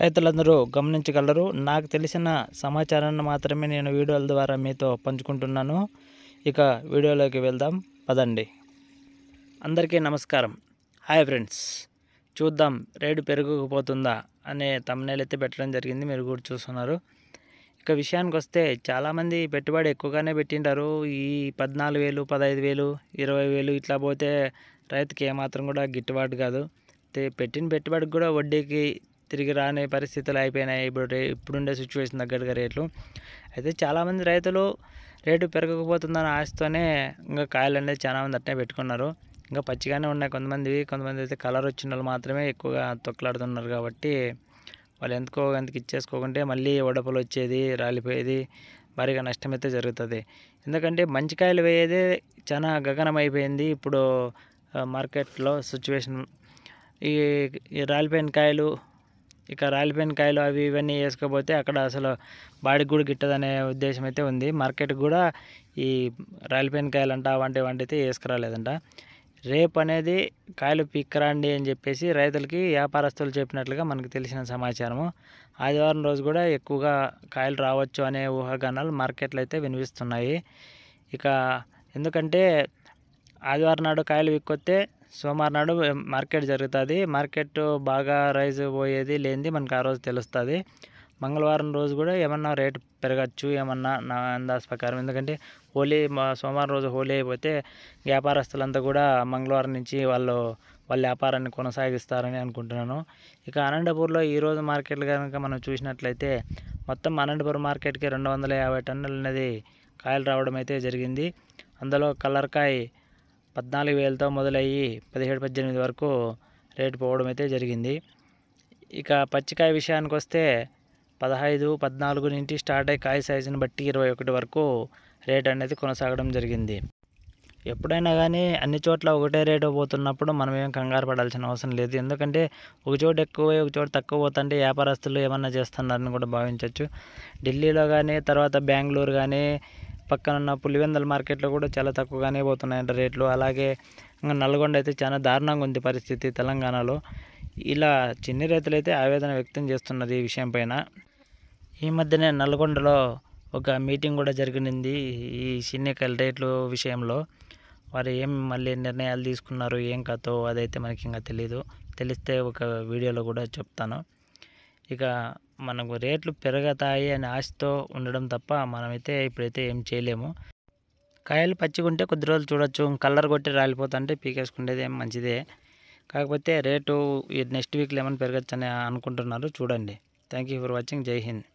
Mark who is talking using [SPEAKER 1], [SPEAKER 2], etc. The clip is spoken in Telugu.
[SPEAKER 1] రైతులందరూ గమనించగలరు నాకు తెలిసిన సమాచారాన్ని మాత్రమే నేను వీడియోల ద్వారా మీతో పంచుకుంటున్నాను ఇక వీడియోలోకి వెళ్దాం పదండి అందరికీ నమస్కారం హాయ్ ఫ్రెండ్స్ చూద్దాం రేటు పెరగకపోతుందా అనే తమ్నేలు అయితే పెట్టడం జరిగింది మీరు కూడా చూస్తున్నారు ఇక విషయానికి వస్తే చాలామంది పెట్టుబడి ఎక్కువగానే పెట్టింటారు ఈ పద్నాలుగు వేలు పదహైదు వేలు ఇరవై వేలు ఇట్లా పోతే రైతుకి ఏమాత్రం కూడా గిట్టుబాటు కాదు పెట్టిన పెట్టుబడికి కూడా వడ్డీకి తిరిగి రాని పరిస్థితులు అయిపోయినాయి ఇప్పుడు ఇప్పుడుండే సిచ్యువేషన్ తగ్గట్టుగా రేట్లు అయితే చాలామంది రైతులు రేటు పెరగకపోతుందని ఆశతోనే ఇంకా కాయలు అనేది చాలామంది అట్నే పెట్టుకున్నారు ఇంకా పచ్చిగానే ఉన్నాయి కొంతమంది కొంతమంది అయితే కలర్ వచ్చిన వాళ్ళు మాత్రమే ఎక్కువగా తొక్కలాడుతున్నారు కాబట్టి వాళ్ళు ఎందుకో ఎందుకు ఇచ్చేసుకోకుంటే మళ్ళీ వడపలు వచ్చేది రాలిపోయేది భారీగా నష్టం అయితే జరుగుతుంది ఎందుకంటే మంచి కాయలు వేయేదే చాలా గగనం అయిపోయింది ఇప్పుడు మార్కెట్లో సిచ్యువేషన్ ఈ రాలిపోయిన కాయలు ఇక రాలిపోయిన కాయలు అవి ఇవన్నీ వేసుకోపోతే అక్కడ అసలు బాడీకి కూడా గిట్టదనే ఉద్దేశం అయితే ఉంది మార్కెట్ కూడా ఈ రాలిపోయిన కాయలు అంట వంటి వంటితే వేసుకురాలేదంట రేపు అనేది కాయలు పిక్కరండి అని చెప్పేసి రైతులకి వ్యాపారస్తులు చెప్పినట్లుగా మనకు తెలిసిన సమాచారము ఆదివారం రోజు కూడా ఎక్కువగా కాయలు రావచ్చు అనే ఊహాగానాలు మార్కెట్లో అయితే వినిపిస్తున్నాయి ఇక ఎందుకంటే ఆదివారం నాడు కాయలు విక్కొస్తే సోమవారం నాడు మార్కెట్ జరుగుతుంది మార్కెట్ బాగా రైజ్ పోయేది లేనిది మనకు ఆ రోజు తెలుస్తుంది మంగళవారం రోజు కూడా ఏమన్నా రేటు పెరగచ్చు ఏమన్నా నా అందాజ ప్రకారం ఎందుకంటే హోలీ సోమవారం రోజు హోలీ అయిపోతే వ్యాపారస్తులంతా కూడా మంగళవారం నుంచి వాళ్ళు వాళ్ళ వ్యాపారాన్ని కొనసాగిస్తారని అనుకుంటున్నాను ఇక అనంతపూర్లో ఈరోజు మార్కెట్లు కనుక మనం చూసినట్లయితే మొత్తం అనంతపురం మార్కెట్కి రెండు వందల యాభై టన్నులు అనేది కాయలు రావడం అయితే జరిగింది అందులో కలర్కాయ పద్నాలుగు వేలతో మొదలయ్యి పదిహేడు పద్దెనిమిది వరకు రేటు పోవడం అయితే జరిగింది ఇక పచ్చికాయ విషయానికి వస్తే పదహైదు పద్నాలుగు నుంచి స్టార్ట్ అయ్యి కాయ సైజుని బట్టి ఇరవై ఒకటి వరకు రేట్ అనేది కొనసాగడం జరిగింది ఎప్పుడైనా కానీ అన్ని చోట్ల ఒకటే రేటు పోతున్నప్పుడు మనం ఏం కంగారు పడాల్సిన అవసరం లేదు ఎందుకంటే ఒక చోట ఎక్కువ ఒక చోటు తక్కువ పోతుంటే వ్యాపారస్తులు ఏమన్నా చేస్తున్నారని కూడా భావించవచ్చు ఢిల్లీలో కానీ తర్వాత బెంగళూరు కానీ పక్కన ఉన్న పులివెందల మార్కెట్లో కూడా చాలా తక్కువగానే పోతున్నాయంట రేట్లు అలాగే ఇంకా నల్గొండ అయితే చాలా దారుణంగా ఉంది పరిస్థితి తెలంగాణలో ఇలా చిన్ని రైతులైతే ఆవేదన వ్యక్తం చేస్తున్నది ఈ విషయం పైన ఈ మధ్యనే నల్గొండలో ఒక మీటింగ్ కూడా జరిగింది ఈ చిన్నికాయల రేట్లు విషయంలో వారు ఏం మళ్ళీ నిర్ణయాలు తీసుకున్నారు ఏం కథో అదైతే మనకి ఇంకా తెలీదు తెలిస్తే ఒక వీడియోలో కూడా చెప్తాను ఇక మనకు రేట్లు పెరుగుతాయి అనే ఆశతో ఉండడం తప్ప మనమైతే ఇప్పుడైతే ఏం చేయలేము కాయలు పచ్చిగుంటే కొద్ది రోజులు చూడొచ్చు కలర్ కొట్టి రాలిపోతుంటే పీకేసుకుంటేది ఏం మంచిదే కాకపోతే రేటు నెక్స్ట్ వీక్లో ఏమైనా పెరగచ్చు అని అనుకుంటున్నారు చూడండి థ్యాంక్ యూ ఫర్ వాచింగ్ జై హింద్